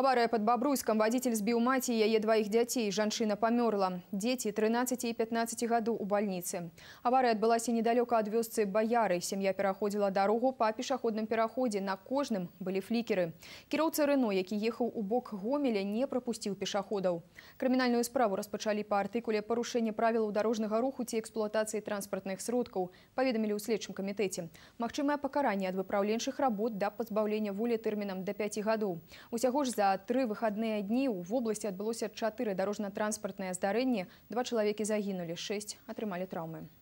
Авария под Бобруйском. Водитель сбил мать и яе двоих детей. Жаншина померла. Дети 13 и 15 году у больницы. Авария отбылась недалеко от вёсцы Бояры. Семья переходила дорогу по пешеходным пераходе. На кожным были фликеры. Кіроўца Рено, які ехаў у бок Гомеля, не прапусціў пешаходаў. Криминальную справу распачалі по артикуле «Порушение правил дарожнага руху ці эксплуатацыі транспартных сродкаў, паведамілі ў следчым камітэце. Магчымае пакаранне ад выпраўленчых работ да пазбаўлення волі тэрмінам до 5 гадоў. Усяго ж за Три выходные дни в области отбылось адбылося чатыры дарожна-транспартнае здарэнне, два человека загінулі, шесть отримали травмы.